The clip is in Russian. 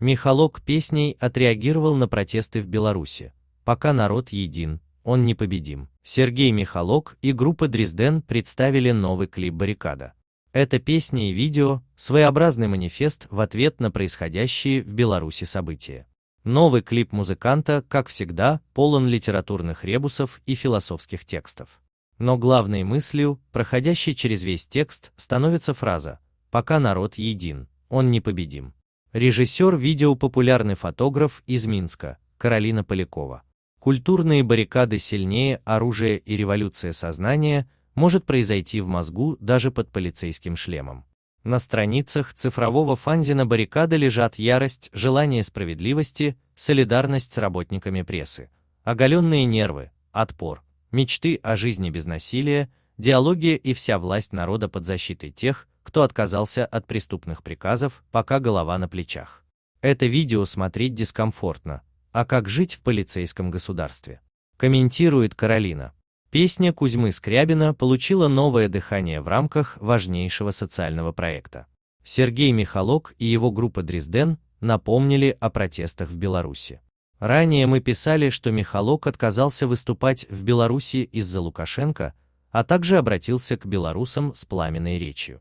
Михалок песней отреагировал на протесты в Беларуси. Пока народ един, он непобедим. Сергей Михалок и группа Дрезден представили новый клип «Баррикада». Это песня и видео – своеобразный манифест в ответ на происходящие в Беларуси события. Новый клип музыканта, как всегда, полон литературных ребусов и философских текстов. Но главной мыслью, проходящей через весь текст, становится фраза «Пока народ един, он непобедим». Режиссер видео популярный фотограф из Минска, Каролина Полякова. Культурные баррикады сильнее оружия и революция сознания может произойти в мозгу даже под полицейским шлемом. На страницах цифрового фанзина баррикады лежат ярость, желание справедливости, солидарность с работниками прессы, оголенные нервы, отпор, мечты о жизни без насилия, диалоги и вся власть народа под защитой тех, кто отказался от преступных приказов, пока голова на плечах. Это видео смотреть дискомфортно, а как жить в полицейском государстве? Комментирует Каролина. Песня Кузьмы Скрябина получила новое дыхание в рамках важнейшего социального проекта. Сергей Михалок и его группа Дрезден напомнили о протестах в Беларуси. Ранее мы писали, что Михалок отказался выступать в Беларуси из-за Лукашенко, а также обратился к белорусам с пламенной речью.